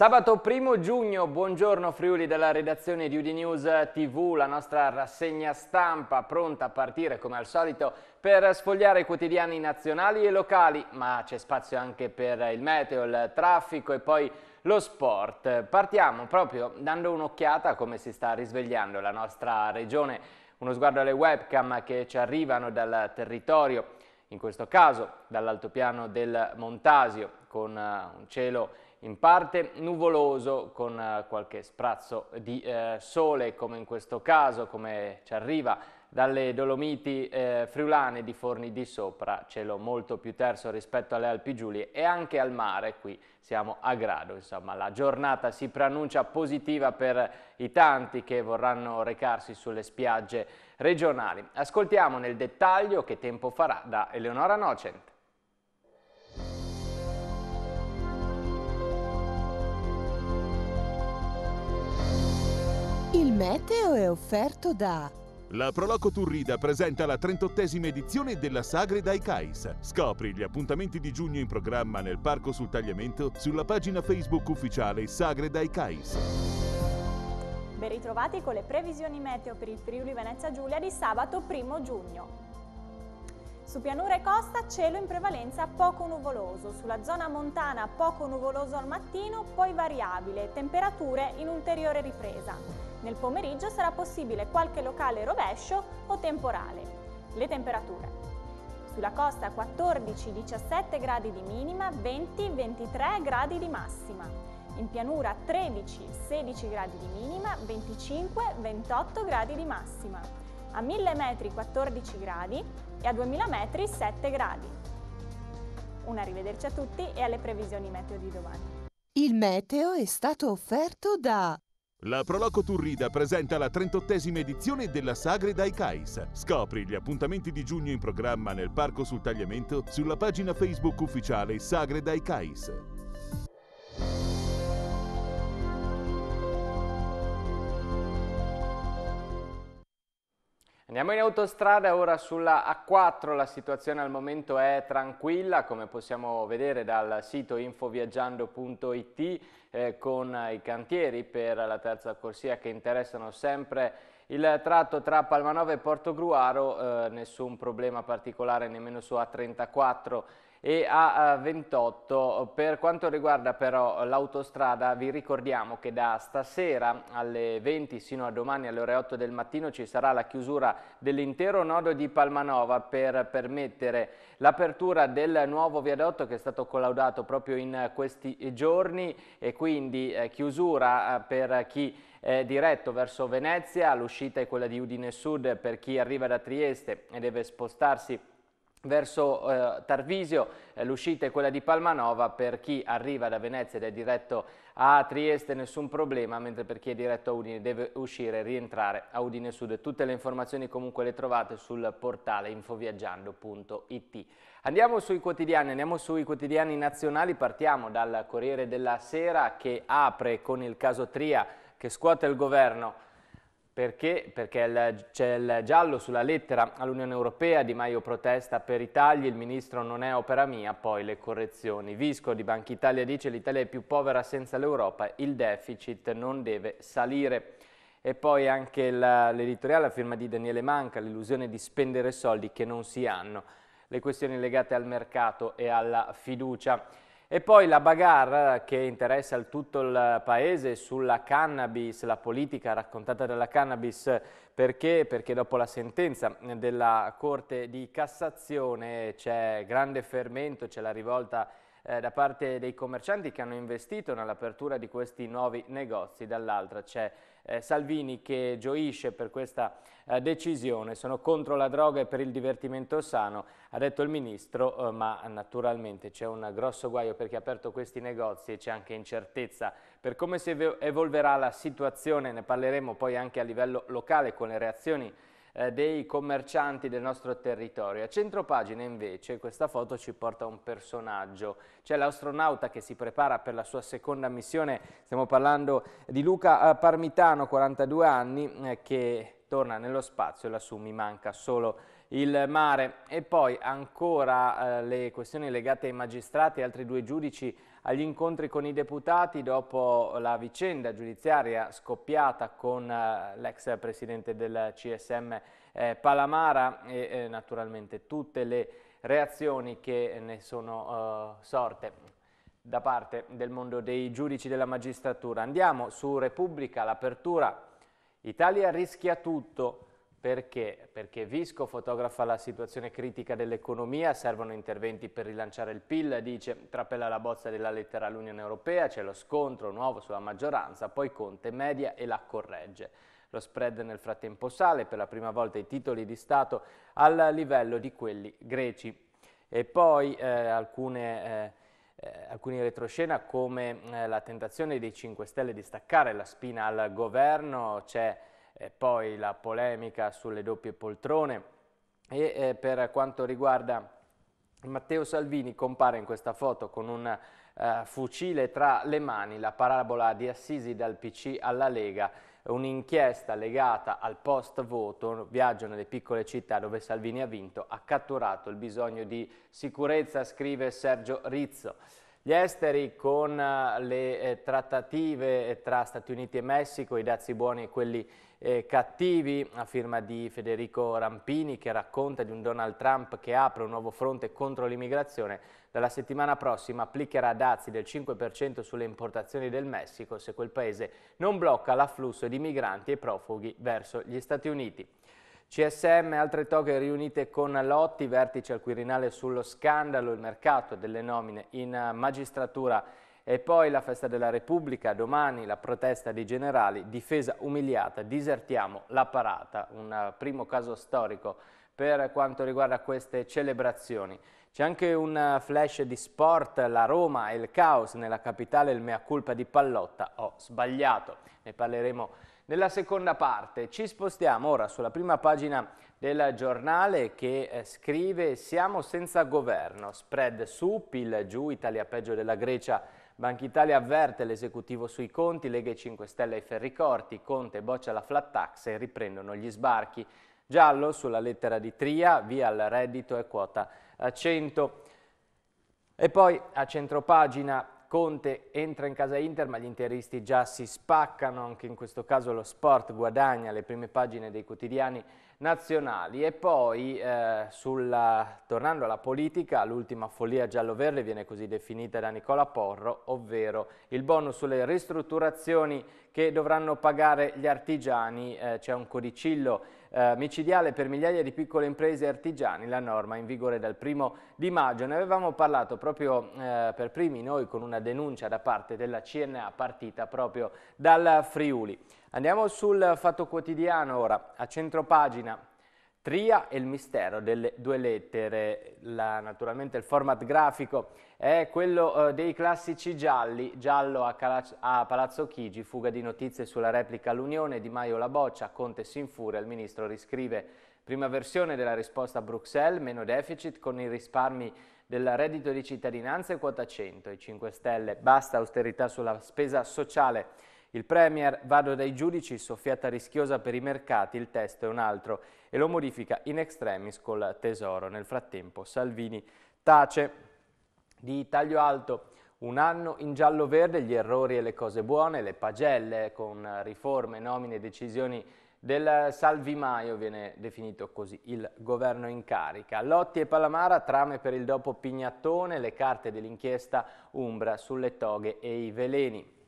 Sabato 1 giugno, buongiorno Friuli dalla redazione di Udinews TV, la nostra rassegna stampa pronta a partire come al solito per sfogliare i quotidiani nazionali e locali, ma c'è spazio anche per il meteo, il traffico e poi lo sport. Partiamo proprio dando un'occhiata a come si sta risvegliando la nostra regione, uno sguardo alle webcam che ci arrivano dal territorio, in questo caso dall'altopiano del Montasio, con eh, un cielo in parte nuvoloso con eh, qualche sprazzo di eh, sole come in questo caso, come ci arriva dalle Dolomiti eh, friulane di Forni di Sopra, cielo molto più terso rispetto alle Alpi Giulie e anche al mare, qui siamo a grado, insomma la giornata si preannuncia positiva per i tanti che vorranno recarsi sulle spiagge regionali. Ascoltiamo nel dettaglio che tempo farà da Eleonora Nocent. Meteo è offerto da la Proloco Turrida presenta la 38esima edizione della Sagre dai Cais. Scopri gli appuntamenti di giugno in programma nel Parco sul Tagliamento sulla pagina Facebook ufficiale Sagre dai Cais. Ben ritrovati con le previsioni meteo per il Friuli Venezia Giulia di sabato 1 giugno. Su pianura e costa cielo in prevalenza poco nuvoloso, sulla zona montana poco nuvoloso al mattino, poi variabile, temperature in ulteriore ripresa. Nel pomeriggio sarà possibile qualche locale rovescio o temporale. Le temperature. Sulla costa 14-17 gradi di minima, 20-23 gradi di massima. In pianura 13-16 gradi di minima, 25-28 gradi di massima a 1000 metri 14 gradi e a 2000 metri 7 gradi. Un arrivederci a tutti e alle previsioni meteo di domani. Il meteo è stato offerto da la Proloco Turrida presenta la 38esima edizione della Sagre dai Cais. Scopri gli appuntamenti di giugno in programma nel Parco sul Tagliamento sulla pagina Facebook ufficiale Sagre dai Cais. Andiamo in autostrada ora sulla A4, la situazione al momento è tranquilla come possiamo vedere dal sito infoviaggiando.it eh, con i cantieri per la terza corsia che interessano sempre il tratto tra Palmanova e Portogruaro, eh, nessun problema particolare nemmeno su A34 e a 28. Per quanto riguarda però l'autostrada vi ricordiamo che da stasera alle 20 sino a domani alle ore 8 del mattino ci sarà la chiusura dell'intero nodo di Palmanova per permettere l'apertura del nuovo viadotto che è stato collaudato proprio in questi giorni e quindi eh, chiusura eh, per chi è diretto verso Venezia, l'uscita è quella di Udine Sud per chi arriva da Trieste e deve spostarsi verso eh, Tarvisio, eh, l'uscita è quella di Palmanova, per chi arriva da Venezia ed è diretto a Trieste nessun problema, mentre per chi è diretto a Udine deve uscire e rientrare a Udine Sud. Tutte le informazioni comunque le trovate sul portale infoviaggiando.it. Andiamo sui quotidiani, andiamo sui quotidiani nazionali, partiamo dal Corriere della Sera che apre con il caso Tria che scuote il governo perché? Perché c'è il giallo sulla lettera all'Unione Europea, Di Maio protesta per i tagli, il ministro non è opera mia, poi le correzioni. Visco di Banca Italia dice l'Italia è più povera senza l'Europa, il deficit non deve salire. E poi anche l'editoriale a firma di Daniele Manca, l'illusione di spendere soldi che non si hanno, le questioni legate al mercato e alla fiducia. E poi la bagarre che interessa il tutto il paese sulla cannabis, la politica raccontata dalla cannabis, perché? Perché dopo la sentenza della Corte di Cassazione c'è grande fermento, c'è la rivolta eh, da parte dei commercianti che hanno investito nell'apertura di questi nuovi negozi, dall'altra c'è eh, Salvini che gioisce per questa eh, decisione. Sono contro la droga e per il divertimento sano, ha detto il Ministro, eh, ma naturalmente c'è un grosso guaio perché ha aperto questi negozi e c'è anche incertezza per come si evolverà la situazione, ne parleremo poi anche a livello locale con le reazioni eh, dei commercianti del nostro territorio. A centro pagina invece questa foto ci porta un personaggio, c'è l'astronauta che si prepara per la sua seconda missione, stiamo parlando di Luca eh, Parmitano, 42 anni, eh, che torna nello spazio e lassù mi manca solo il mare. E poi ancora eh, le questioni legate ai magistrati e altri due giudici agli incontri con i deputati, dopo la vicenda giudiziaria scoppiata con eh, l'ex presidente del CSM eh, Palamara e eh, naturalmente tutte le reazioni che ne sono sorte da parte del mondo dei giudici della magistratura. Andiamo su Repubblica, l'apertura Italia rischia tutto, perché? Perché Visco fotografa la situazione critica dell'economia, servono interventi per rilanciare il PIL, dice trapela la bozza della lettera all'Unione Europea, c'è lo scontro nuovo sulla maggioranza, poi Conte media e la corregge. Lo spread nel frattempo sale, per la prima volta i titoli di Stato al livello di quelli greci. E poi eh, alcune... Eh, eh, alcuni retroscena come eh, la tentazione dei 5 Stelle di staccare la spina al governo, c'è eh, poi la polemica sulle doppie poltrone e eh, per quanto riguarda Matteo Salvini compare in questa foto con un uh, fucile tra le mani, la parabola di Assisi dal PC alla Lega, un'inchiesta legata al post voto, un viaggio nelle piccole città dove Salvini ha vinto, ha catturato il bisogno di sicurezza, scrive Sergio Rizzo. Gli esteri con eh, le eh, trattative tra Stati Uniti e Messico, i dazi buoni e quelli eh, cattivi, a firma di Federico Rampini, che racconta di un Donald Trump che apre un nuovo fronte contro l'immigrazione. Dalla settimana prossima applicherà dazi del 5% sulle importazioni del Messico se quel paese non blocca l'afflusso di migranti e profughi verso gli Stati Uniti. CSM e altre toghe riunite con Lotti, vertice al Quirinale sullo scandalo, il mercato delle nomine in magistratura e poi la festa della Repubblica, domani la protesta dei generali, difesa umiliata, disertiamo la parata, un primo caso storico per quanto riguarda queste celebrazioni. C'è anche un flash di sport, la Roma e il caos nella capitale, il mea culpa di Pallotta, ho sbagliato, ne parleremo nella seconda parte. Ci spostiamo ora sulla prima pagina del giornale che eh, scrive siamo senza governo, spread su, PIL giù, Italia peggio della Grecia Banca Italia avverte l'esecutivo sui conti, Lega e 5 Stelle ai ferricorti, Conte boccia la flat tax e riprendono gli sbarchi. Giallo sulla lettera di Tria, via al reddito e quota a 100. E poi a centropagina Conte entra in casa Inter ma gli interisti già si spaccano, anche in questo caso lo sport guadagna le prime pagine dei quotidiani nazionali. E poi, eh, sulla, tornando alla politica, l'ultima follia giallo-verde viene così definita da Nicola Porro, ovvero il bonus sulle ristrutturazioni che dovranno pagare gli artigiani. Eh, C'è un codicillo eh, micidiale per migliaia di piccole imprese e artigiani, la norma in vigore dal primo di maggio. Ne avevamo parlato proprio eh, per primi noi con una denuncia da parte della CNA partita proprio dal Friuli. Andiamo sul Fatto Quotidiano ora, a centro pagina. Tria e il mistero delle due lettere, la, naturalmente il format grafico è quello eh, dei classici gialli, giallo a, a Palazzo Chigi, fuga di notizie sulla replica all'Unione, Di Maio la boccia, Conte si infuria, il ministro riscrive prima versione della risposta a Bruxelles, meno deficit con i risparmi del reddito di cittadinanza e quota 100, i 5 Stelle, basta austerità sulla spesa sociale. Il Premier, vado dai giudici, soffiata rischiosa per i mercati, il testo è un altro e lo modifica in extremis col Tesoro. Nel frattempo Salvini tace di taglio alto. Un anno in giallo-verde, gli errori e le cose buone, le pagelle con riforme, nomine e decisioni del Salvi Maio, viene definito così il governo in carica. Lotti e Palamara, trame per il dopo Pignattone, le carte dell'inchiesta Umbra sulle toghe e i veleni.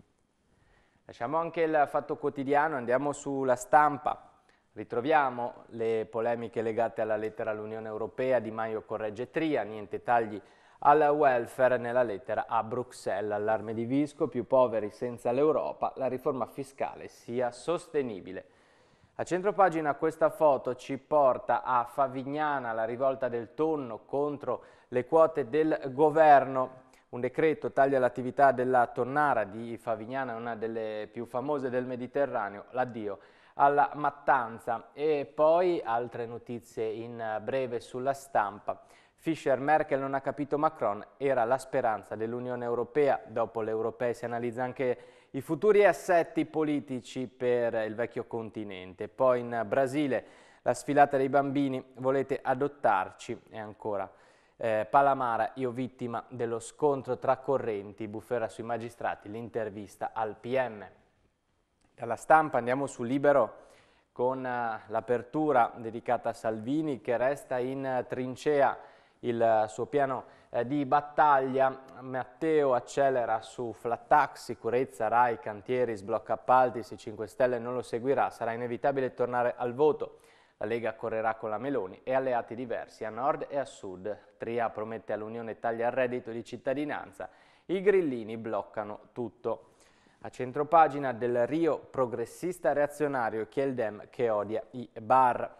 Lasciamo anche il fatto quotidiano, andiamo sulla stampa. Ritroviamo le polemiche legate alla lettera all'Unione Europea, Di Maio corregge Tria, niente tagli al welfare nella lettera a Bruxelles, allarme di Visco, più poveri senza l'Europa, la riforma fiscale sia sostenibile. A centropagina questa foto ci porta a Favignana, la rivolta del tonno contro le quote del governo un decreto taglia l'attività della Tonnara di Favignana, una delle più famose del Mediterraneo, l'addio alla mattanza e poi altre notizie in breve sulla stampa. Fischer Merkel non ha capito Macron, era la speranza dell'Unione Europea, dopo l'Europea si analizza anche i futuri assetti politici per il vecchio continente. Poi in Brasile la sfilata dei bambini, volete adottarci e ancora eh, Palamara, io vittima dello scontro tra correnti, bufera sui magistrati, l'intervista al PM. Dalla stampa andiamo su Libero con eh, l'apertura dedicata a Salvini che resta in trincea il eh, suo piano eh, di battaglia. Matteo accelera su flat tax, sicurezza, RAI, cantieri, sblocca appalti, se 5 Stelle non lo seguirà sarà inevitabile tornare al voto. La Lega correrà con la Meloni e alleati diversi a nord e a sud. Tria promette all'Unione taglia al reddito di cittadinanza. I grillini bloccano tutto. A centropagina del Rio progressista reazionario chi è il Dem che odia i bar.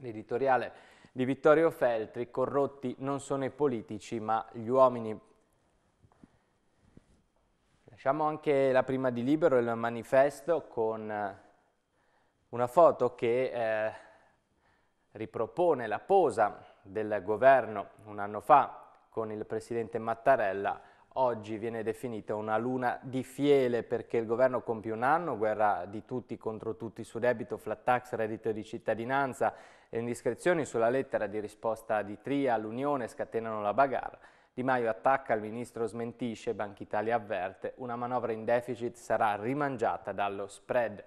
L'editoriale di Vittorio Feltri, corrotti non sono i politici ma gli uomini. Lasciamo anche la prima di Libero, e il manifesto, con una foto che... Eh, ripropone la posa del governo un anno fa con il presidente Mattarella, oggi viene definita una luna di fiele perché il governo compie un anno, guerra di tutti contro tutti su debito, flat tax, reddito di cittadinanza, e indiscrezioni sulla lettera di risposta di Tria all'Unione scatenano la bagarra. Di Maio attacca, il ministro smentisce, Banca Italia avverte, una manovra in deficit sarà rimangiata dallo spread.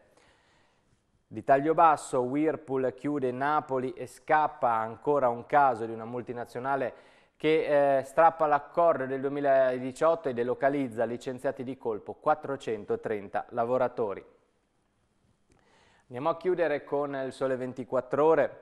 Di taglio basso, Whirlpool chiude Napoli e scappa ancora un caso di una multinazionale che eh, strappa l'accordo del 2018 e delocalizza licenziati di colpo 430 lavoratori. Andiamo a chiudere con il Sole 24 Ore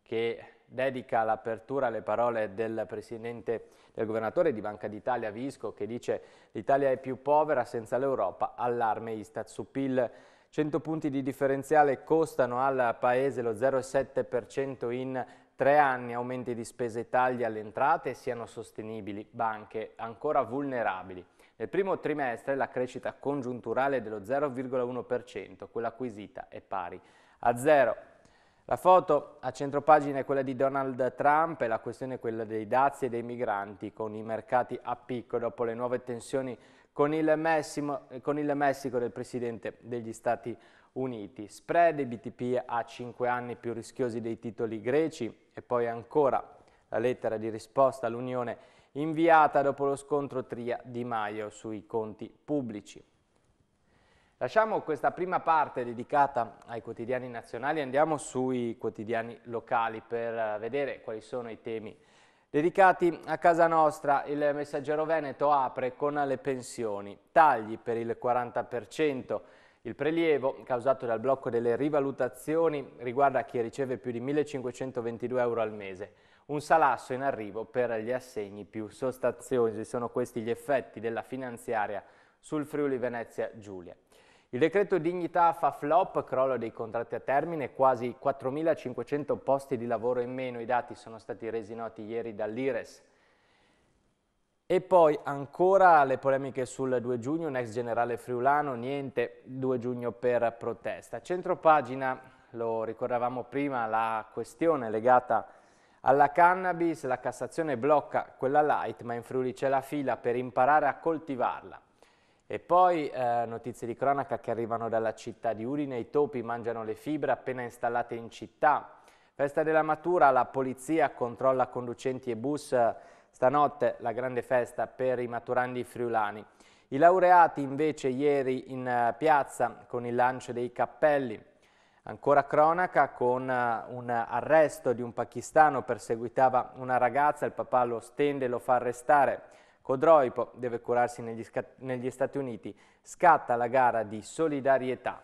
che dedica l'apertura alle parole del presidente del governatore di Banca d'Italia Visco che dice l'Italia è più povera senza l'Europa, allarme Istat su PIL 100 punti di differenziale costano al Paese lo 0,7% in tre anni, aumenti di spese e tagli alle entrate siano sostenibili, banche ancora vulnerabili. Nel primo trimestre la crescita congiunturale è dello 0,1%, quella acquisita è pari a zero. La foto a centropagina è quella di Donald Trump e la questione è quella dei dazi e dei migranti con i mercati a picco dopo le nuove tensioni con il, Messimo, con il Messico del Presidente degli Stati Uniti. Spread i BTP a 5 anni più rischiosi dei titoli greci e poi ancora la lettera di risposta all'Unione inviata dopo lo scontro Tria Di Maio sui conti pubblici. Lasciamo questa prima parte dedicata ai quotidiani nazionali e andiamo sui quotidiani locali per eh, vedere quali sono i temi Dedicati a casa nostra, il messaggero Veneto apre con le pensioni. Tagli per il 40%. Il prelievo, causato dal blocco delle rivalutazioni, riguarda chi riceve più di 1.522 euro al mese. Un salasso in arrivo per gli assegni più sostanziosi. Sono questi gli effetti della finanziaria sul Friuli Venezia Giulia. Il decreto dignità fa flop, crollo dei contratti a termine, quasi 4.500 posti di lavoro in meno, i dati sono stati resi noti ieri dall'Ires. E poi ancora le polemiche sul 2 giugno, un ex generale friulano, niente 2 giugno per protesta. Centropagina, lo ricordavamo prima, la questione legata alla cannabis, la Cassazione blocca quella light, ma in Friuli c'è la fila per imparare a coltivarla. E poi eh, notizie di cronaca che arrivano dalla città di Udine, i topi mangiano le fibre appena installate in città. Festa della matura, la polizia controlla conducenti e bus, stanotte la grande festa per i maturandi friulani. I laureati invece ieri in eh, piazza con il lancio dei cappelli. Ancora cronaca con eh, un arresto di un pakistano, perseguitava una ragazza, il papà lo stende e lo fa arrestare. Codroipo deve curarsi negli, negli Stati Uniti, scatta la gara di solidarietà.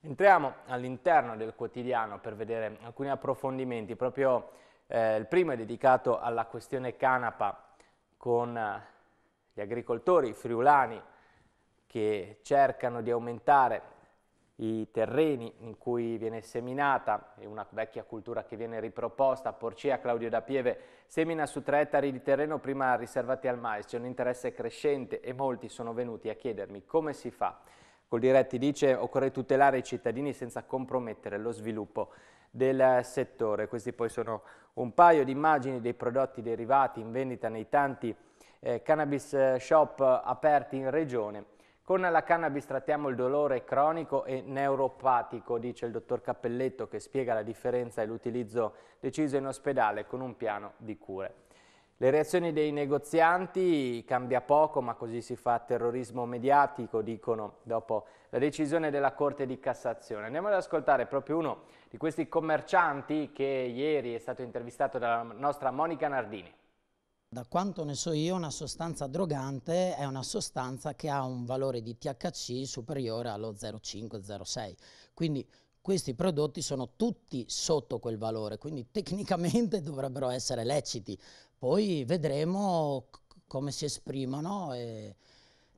Entriamo all'interno del quotidiano per vedere alcuni approfondimenti, proprio eh, il primo è dedicato alla questione canapa con eh, gli agricoltori friulani che cercano di aumentare i terreni in cui viene seminata, è una vecchia cultura che viene riproposta, Porcia Claudio da Pieve semina su tre ettari di terreno prima riservati al mais, c'è un interesse crescente e molti sono venuti a chiedermi come si fa. Coldiretti dice occorre tutelare i cittadini senza compromettere lo sviluppo del settore. Questi poi sono un paio di immagini dei prodotti derivati in vendita nei tanti eh, cannabis eh, shop aperti in regione con la cannabis trattiamo il dolore cronico e neuropatico, dice il dottor Cappelletto che spiega la differenza e l'utilizzo deciso in ospedale con un piano di cure. Le reazioni dei negozianti cambia poco, ma così si fa terrorismo mediatico, dicono dopo la decisione della Corte di Cassazione. Andiamo ad ascoltare proprio uno di questi commercianti che ieri è stato intervistato dalla nostra Monica Nardini. Da quanto ne so io, una sostanza drogante è una sostanza che ha un valore di THC superiore allo 0,5-0,6. Quindi questi prodotti sono tutti sotto quel valore, quindi tecnicamente dovrebbero essere leciti. Poi vedremo come si esprimono e, e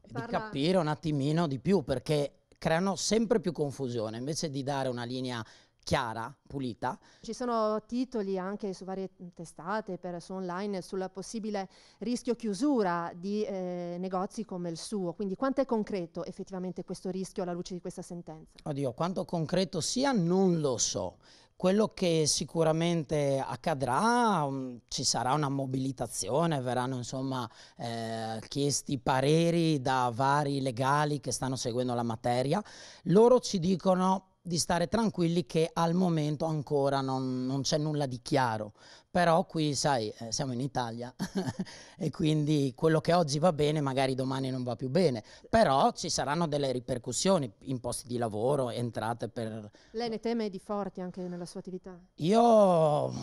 di capire un attimino di più, perché creano sempre più confusione, invece di dare una linea chiara, pulita. Ci sono titoli anche su varie testate, per, su online, sulla possibile rischio chiusura di eh, negozi come il suo. Quindi quanto è concreto effettivamente questo rischio alla luce di questa sentenza? Oddio, quanto concreto sia non lo so. Quello che sicuramente accadrà, mm, ci sarà una mobilitazione, verranno insomma eh, chiesti pareri da vari legali che stanno seguendo la materia. Loro ci dicono di stare tranquilli che al momento ancora non, non c'è nulla di chiaro, però qui sai, eh, siamo in Italia e quindi quello che oggi va bene magari domani non va più bene, però ci saranno delle ripercussioni in posti di lavoro, entrate per... Lei ne teme di forti anche nella sua attività? Io,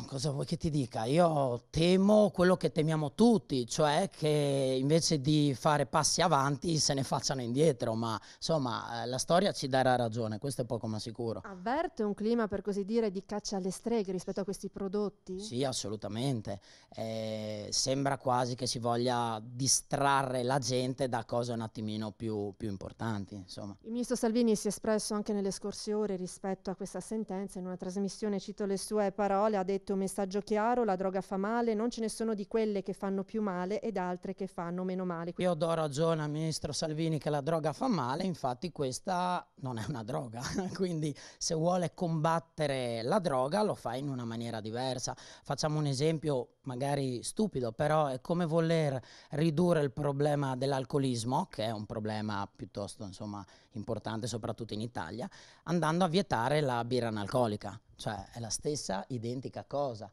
cosa vuoi che ti dica? Io temo quello che temiamo tutti, cioè che invece di fare passi avanti se ne facciano indietro, ma insomma eh, la storia ci darà ragione, questo è poco ma sicuro. Avverte un clima per così dire di caccia alle streghe rispetto a questi prodotti? Sì, assolutamente assolutamente. Eh, sembra quasi che si voglia distrarre la gente da cose un attimino più, più importanti. Insomma. Il ministro Salvini si è espresso anche nelle scorse ore rispetto a questa sentenza. In una trasmissione, cito le sue parole, ha detto un messaggio chiaro, la droga fa male, non ce ne sono di quelle che fanno più male ed altre che fanno meno male. Io do ragione al ministro Salvini che la droga fa male, infatti questa non è una droga, quindi se vuole combattere la droga lo fa in una maniera diversa. Facciamo facciamo un esempio magari stupido, però è come voler ridurre il problema dell'alcolismo, che è un problema piuttosto insomma, importante soprattutto in Italia, andando a vietare la birra analcolica, cioè è la stessa identica cosa.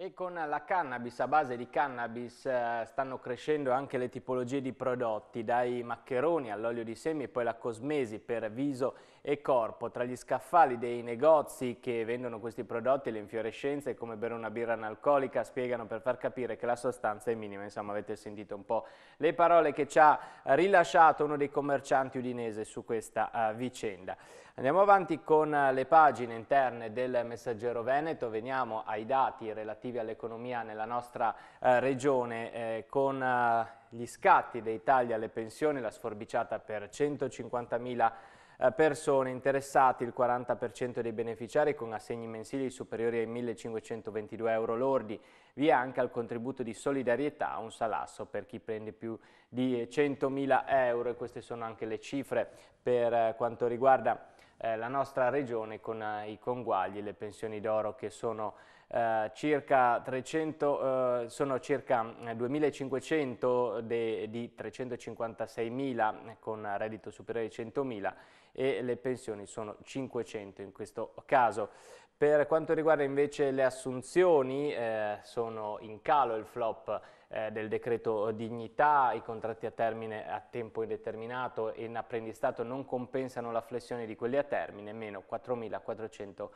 E con la cannabis, a base di cannabis, eh, stanno crescendo anche le tipologie di prodotti, dai maccheroni all'olio di semi e poi la cosmesi per viso e corpo. Tra gli scaffali dei negozi che vendono questi prodotti, le infiorescenze, come bere una birra analcolica, spiegano per far capire che la sostanza è minima. Insomma, avete sentito un po' le parole che ci ha rilasciato uno dei commercianti udinese su questa uh, vicenda. Andiamo avanti con eh, le pagine interne del Messaggero Veneto, veniamo ai dati relativi all'economia nella nostra eh, regione eh, con eh, gli scatti dei tagli alle pensioni, la sforbiciata per 150.000 eh, persone interessate, il 40% dei beneficiari con assegni mensili superiori ai 1.522 euro lordi. Vi è anche al contributo di solidarietà un salasso per chi prende più di 100.000 euro e queste sono anche le cifre per eh, quanto riguarda eh, la nostra regione con eh, i conguagli, le pensioni d'oro che sono eh, circa, 300, eh, sono circa 2.500 di 356.000 con reddito superiore ai 100.000 e le pensioni sono 500 in questo caso. Per quanto riguarda invece le assunzioni sono in calo il flop eh, del decreto dignità, i contratti a termine a tempo indeterminato e in apprendistato non compensano la flessione di quelli a termine, meno 4.400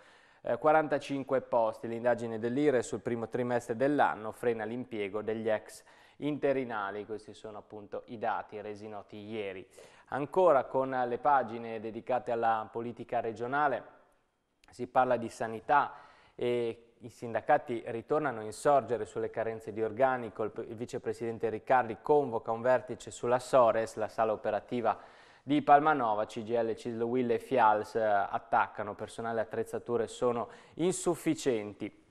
45 posti. L'indagine dell'IRE sul primo trimestre dell'anno frena l'impiego degli ex interinali, questi sono appunto i dati resi noti ieri. Ancora con le pagine dedicate alla politica regionale si parla di sanità e i sindacati ritornano a insorgere sulle carenze di organico, il vicepresidente Riccardi convoca un vertice sulla Sores, la sala operativa di Palmanova, CGL, Cislowill e Fials eh, attaccano, personale e attrezzature sono insufficienti.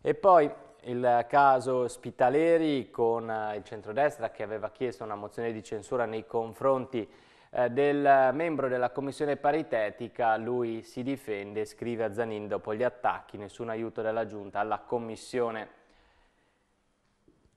E poi il caso Spitaleri con eh, il centrodestra che aveva chiesto una mozione di censura nei confronti eh, del membro della commissione paritetica, lui si difende, scrive a Zanin dopo gli attacchi, nessun aiuto della giunta alla commissione.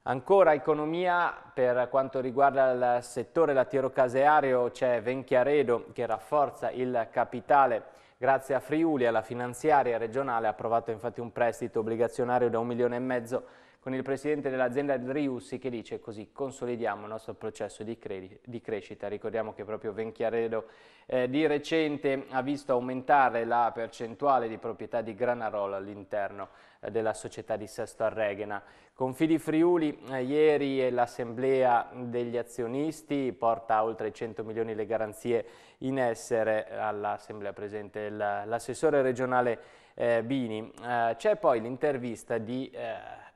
Ancora economia, per quanto riguarda il settore lattiero-caseario c'è Venchiaredo che rafforza il capitale Grazie a Friuli, alla finanziaria regionale, ha approvato infatti un prestito obbligazionario da un milione e mezzo con il presidente dell'azienda Driussi che dice così consolidiamo il nostro processo di, di crescita. Ricordiamo che proprio Venchiaredo eh, di recente ha visto aumentare la percentuale di proprietà di Granarola all'interno eh, della società di Sesto Arregena. Con Fidi Friuli eh, ieri l'assemblea degli azionisti porta oltre 100 milioni le garanzie in essere eh, all'assemblea presente l'assessore regionale eh, Bini. Eh, c'è poi l'intervista di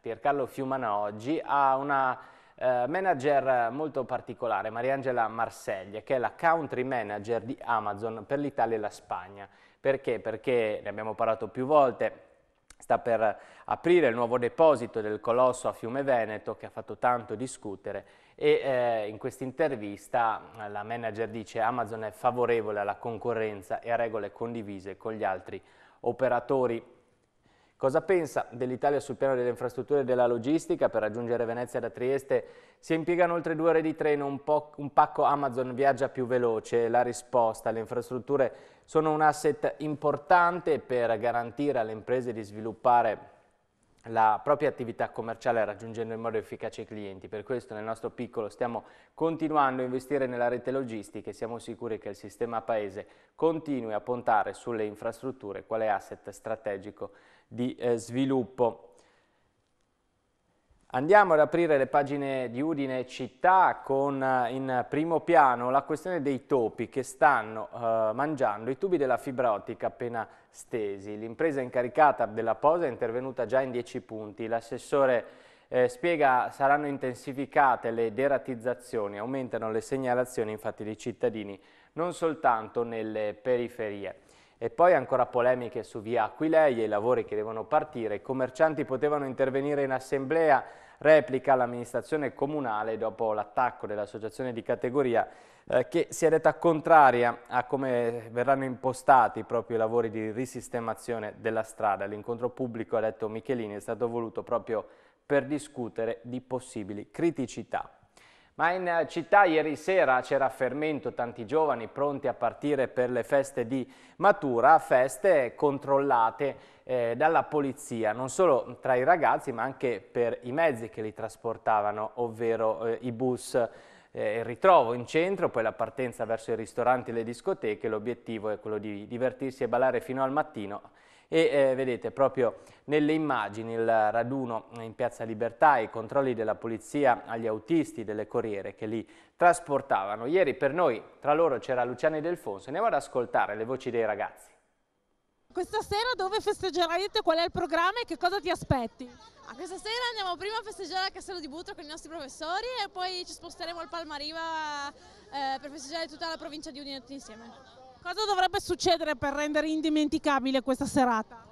Piercarlo Fiumana oggi, a una eh, manager molto particolare, Mariangela Marseglie, che è la country manager di Amazon per l'Italia e la Spagna. Perché? Perché ne abbiamo parlato più volte, sta per aprire il nuovo deposito del colosso a Fiume Veneto che ha fatto tanto discutere e eh, in questa intervista eh, la manager dice Amazon è favorevole alla concorrenza e a regole condivise con gli altri operatori Cosa pensa dell'Italia sul piano delle infrastrutture e della logistica? Per raggiungere Venezia da Trieste si impiegano oltre due ore di treno, un, un pacco Amazon viaggia più veloce. La risposta, le infrastrutture sono un asset importante per garantire alle imprese di sviluppare la propria attività commerciale raggiungendo in modo efficace i clienti. Per questo nel nostro piccolo stiamo continuando a investire nella rete logistica e siamo sicuri che il sistema paese continui a puntare sulle infrastrutture quale asset strategico di eh, sviluppo. Andiamo ad aprire le pagine di Udine città con eh, in primo piano la questione dei topi che stanno eh, mangiando i tubi della fibra ottica appena stesi. L'impresa incaricata della posa è intervenuta già in 10 punti. L'assessore eh, spiega saranno intensificate le deratizzazioni, aumentano le segnalazioni infatti dei cittadini non soltanto nelle periferie. E poi ancora polemiche su via Aquilei e i lavori che devono partire. I commercianti potevano intervenire in assemblea, replica l'amministrazione comunale dopo l'attacco dell'associazione di categoria eh, che si è detta contraria a come verranno impostati proprio i lavori di risistemazione della strada. L'incontro pubblico, ha detto Michelini, è stato voluto proprio per discutere di possibili criticità. Ma in eh, città ieri sera c'era fermento, tanti giovani pronti a partire per le feste di matura, feste controllate eh, dalla polizia, non solo tra i ragazzi ma anche per i mezzi che li trasportavano, ovvero eh, i bus eh, il ritrovo in centro, poi la partenza verso i ristoranti e le discoteche, l'obiettivo è quello di divertirsi e ballare fino al mattino e eh, vedete proprio nelle immagini il raduno in Piazza Libertà i controlli della polizia agli autisti delle corriere che li trasportavano. Ieri per noi tra loro c'era Luciano Delfonso andiamo ad ascoltare le voci dei ragazzi. Questa sera dove festeggerete? Qual è il programma e che cosa ti aspetti? Ah, questa sera andiamo prima a festeggiare al Castello di Butro con i nostri professori e poi ci sposteremo al Palmariva eh, per festeggiare tutta la provincia di Udine tutti insieme. Cosa dovrebbe succedere per rendere indimenticabile questa serata?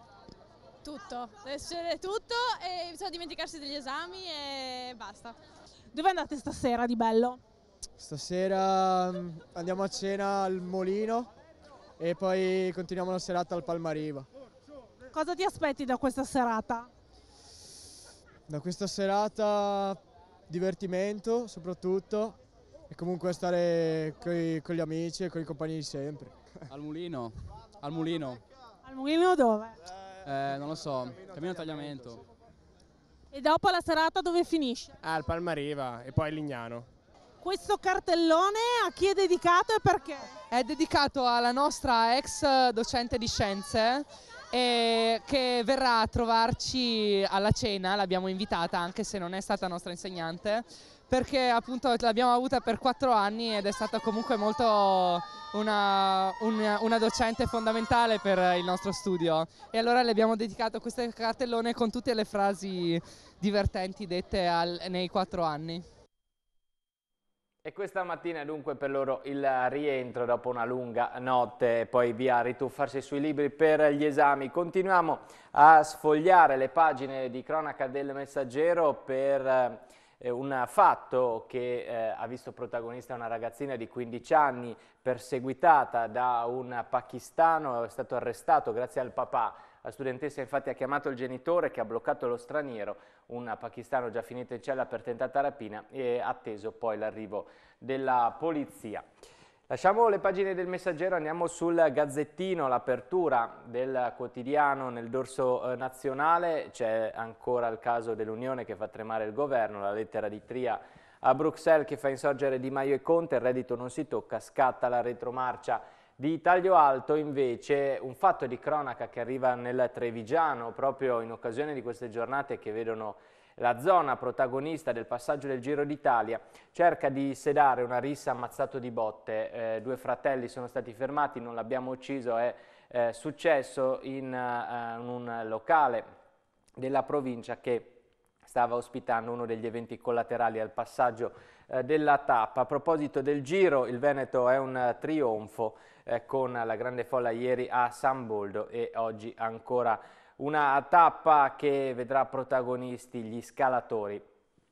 Tutto, deve succedere tutto e bisogna dimenticarsi degli esami e basta. Dove andate stasera di bello? Stasera mm, andiamo a cena al Molino e poi continuiamo la serata al Palmariva. Cosa ti aspetti da questa serata? Da questa serata divertimento soprattutto e comunque stare con gli amici e con i compagni di sempre. Al mulino. Al mulino. Al mulino dove? Eh, non lo so, cammino tagliamento. E dopo la serata dove finisce? Ah, al Palmariva e poi a Lignano. Questo cartellone a chi è dedicato e perché? È dedicato alla nostra ex docente di scienze eh, che verrà a trovarci alla cena, l'abbiamo invitata anche se non è stata nostra insegnante, perché appunto l'abbiamo avuta per quattro anni ed è stata comunque molto una, una, una, docente fondamentale per il nostro studio e allora le abbiamo dedicato questo cartellone con tutte le frasi divertenti dette al, nei quattro anni. E questa mattina è dunque per loro il rientro dopo una lunga notte e poi via a rituffarsi sui libri per gli esami. Continuiamo a sfogliare le pagine di cronaca del messaggero per un fatto che eh, ha visto protagonista una ragazzina di 15 anni perseguitata da un pakistano, è stato arrestato grazie al papà. La studentessa infatti ha chiamato il genitore che ha bloccato lo straniero, un pakistano già finito in cella per tentata rapina e ha atteso poi l'arrivo della polizia. Lasciamo le pagine del messaggero, andiamo sul gazzettino, l'apertura del quotidiano nel dorso eh, nazionale, c'è ancora il caso dell'Unione che fa tremare il governo, la lettera di Tria a Bruxelles che fa insorgere Di Maio e Conte, il reddito non si tocca, scatta la retromarcia di taglio alto invece un fatto di cronaca che arriva nel Trevigiano proprio in occasione di queste giornate che vedono la zona protagonista del passaggio del Giro d'Italia cerca di sedare una rissa ammazzato di botte. Eh, due fratelli sono stati fermati, non l'abbiamo ucciso, è eh, successo in, uh, in un locale della provincia che stava ospitando uno degli eventi collaterali al passaggio eh, della tappa. A proposito del giro, il Veneto è un trionfo eh, con la grande folla ieri a San Boldo e oggi ancora una tappa che vedrà protagonisti gli scalatori.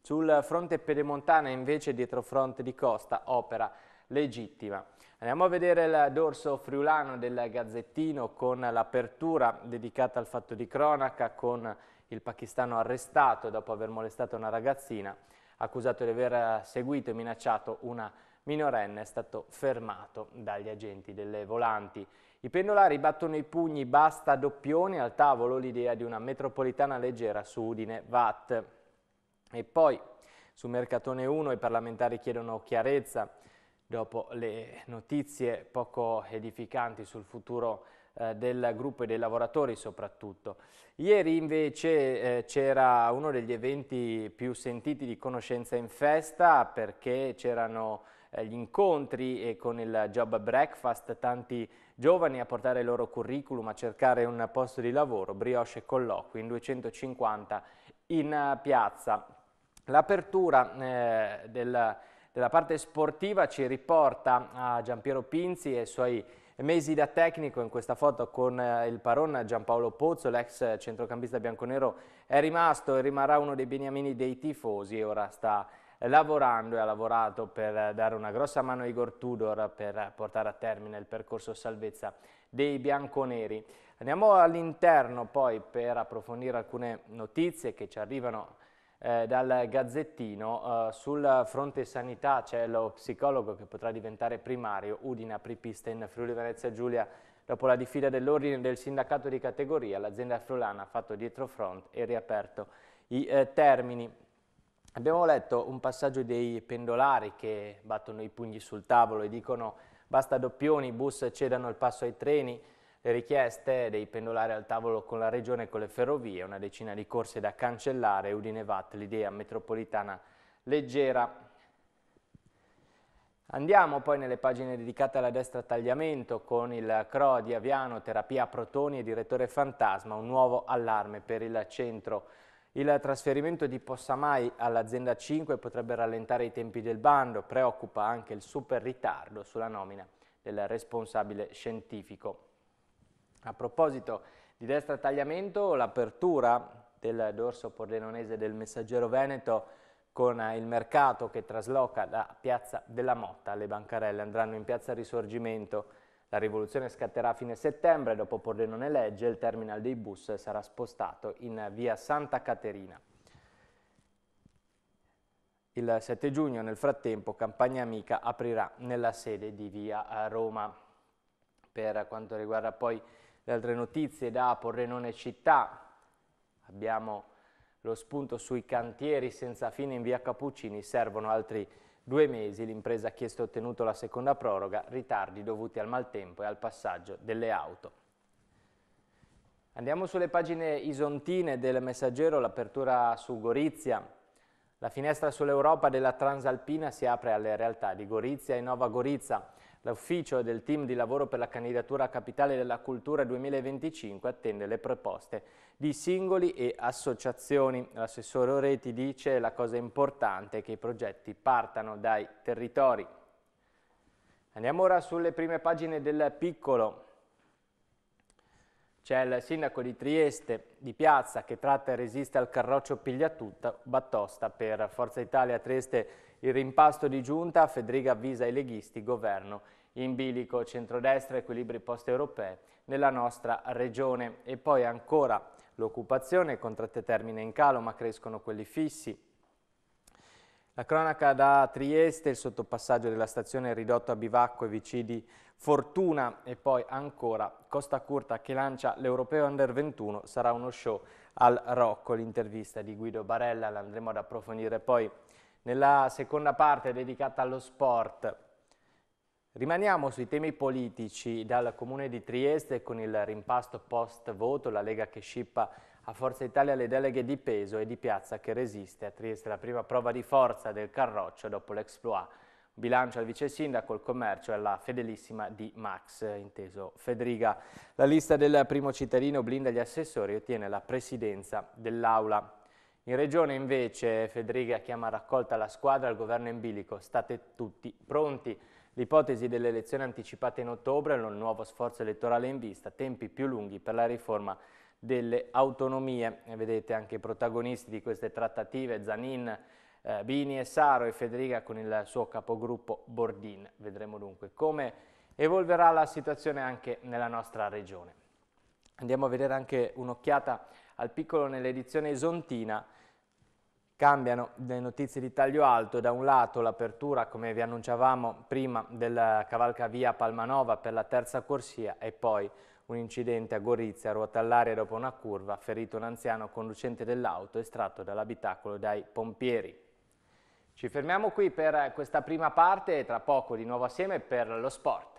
Sul fronte pedemontana invece dietro fronte di costa opera legittima. Andiamo a vedere il dorso friulano del Gazzettino con l'apertura dedicata al fatto di cronaca con il pakistano arrestato dopo aver molestato una ragazzina accusato di aver seguito e minacciato una minorenne è stato fermato dagli agenti delle volanti. I pendolari battono i pugni basta doppioni, al tavolo l'idea di una metropolitana leggera su Udine VAT. E poi su Mercatone 1 i parlamentari chiedono chiarezza dopo le notizie poco edificanti sul futuro eh, del gruppo e dei lavoratori soprattutto. Ieri invece eh, c'era uno degli eventi più sentiti di Conoscenza in Festa perché c'erano eh, gli incontri e con il job breakfast tanti giovani a portare il loro curriculum, a cercare un posto di lavoro, brioche e colloqui in 250 in piazza. L'apertura eh, della, della parte sportiva ci riporta a Giampiero Pinzi e i suoi Mesi da tecnico in questa foto con eh, il paron Giampaolo Pozzo, l'ex eh, centrocampista bianconero, è rimasto e rimarrà uno dei beniamini dei tifosi e ora sta lavorando e ha lavorato per eh, dare una grossa mano a Igor Tudor per portare a termine il percorso salvezza dei bianconeri. Andiamo all'interno poi per approfondire alcune notizie che ci arrivano eh, dal Gazzettino, eh, sul fronte sanità c'è lo psicologo che potrà diventare primario, Udina Pripista in Friuli Venezia Giulia Dopo la diffida dell'ordine del sindacato di categoria, l'azienda friulana ha fatto dietro front e riaperto i eh, termini. Abbiamo letto un passaggio dei pendolari che battono i pugni sul tavolo e dicono basta doppioni, i bus cedano il passo ai treni, le richieste dei pendolari al tavolo con la Regione e con le ferrovie, una decina di corse da cancellare, Udine Vat, l'idea metropolitana leggera. Andiamo poi nelle pagine dedicate alla destra tagliamento con il CRO di Aviano, terapia protoni e direttore fantasma, un nuovo allarme per il centro. Il trasferimento di Possamai all'azienda 5 potrebbe rallentare i tempi del bando, preoccupa anche il super ritardo sulla nomina del responsabile scientifico. A proposito di destra tagliamento, l'apertura del dorso pordenonese del Messaggero Veneto con il mercato che trasloca da Piazza della Motta. alle bancarelle andranno in Piazza Risorgimento. La rivoluzione scatterà a fine settembre, dopo Pordenone Legge il terminal dei bus sarà spostato in via Santa Caterina. Il 7 giugno, nel frattempo, Campagna Amica aprirà nella sede di via eh, Roma. Per quanto riguarda poi le altre notizie da Porrenone Città, abbiamo lo spunto sui cantieri senza fine in via Cappuccini, servono altri due mesi, l'impresa ha chiesto e ottenuto la seconda proroga, ritardi dovuti al maltempo e al passaggio delle auto. Andiamo sulle pagine isontine del messaggero, l'apertura su Gorizia, la finestra sull'Europa della Transalpina si apre alle realtà di Gorizia e Nova Gorizia. L'ufficio del team di lavoro per la candidatura a Capitale della Cultura 2025 attende le proposte di singoli e associazioni. L'assessore Oreti dice la cosa importante è che i progetti partano dai territori. Andiamo ora sulle prime pagine del piccolo. C'è il sindaco di Trieste di Piazza che tratta e resiste al carroccio Pigliatutta Battosta per Forza Italia Trieste il rimpasto di giunta, Federica avvisa i leghisti, governo in bilico, centrodestra, equilibri post-europei nella nostra regione e poi ancora l'occupazione, contratti termine in calo ma crescono quelli fissi, la cronaca da Trieste, il sottopassaggio della stazione ridotto a bivacco e vicidi Fortuna e poi ancora Costa Curta che lancia l'Europeo Under 21, sarà uno show al Rocco, l'intervista di Guido Barella, l'andremo ad approfondire poi nella seconda parte dedicata allo sport. Rimaniamo sui temi politici dal comune di Trieste con il rimpasto post voto, la Lega che scippa a Forza Italia le deleghe di peso e di piazza che resiste. A Trieste la prima prova di forza del Carroccio dopo l'exploit. Bilancio al vice sindaco, il commercio e alla fedelissima di Max, inteso Federica. La lista del primo cittadino blinda gli assessori e ottiene la presidenza dell'Aula. In regione invece Federica chiama raccolta la squadra al governo in bilico. State tutti pronti. L'ipotesi delle elezioni anticipate in ottobre, un nuovo sforzo elettorale in vista, tempi più lunghi per la riforma delle autonomie. E vedete anche i protagonisti di queste trattative, Zanin, eh, Bini e Saro e Federica con il suo capogruppo Bordin. Vedremo dunque come evolverà la situazione anche nella nostra regione. Andiamo a vedere anche un'occhiata al piccolo nell'edizione Isontina. Cambiano le notizie di taglio alto, da un lato l'apertura, come vi annunciavamo prima, della cavalcavia Palmanova per la terza corsia e poi un incidente a Gorizia, ruota all'aria dopo una curva, ferito un anziano conducente dell'auto estratto dall'abitacolo dai pompieri. Ci fermiamo qui per questa prima parte e tra poco di nuovo assieme per lo sport.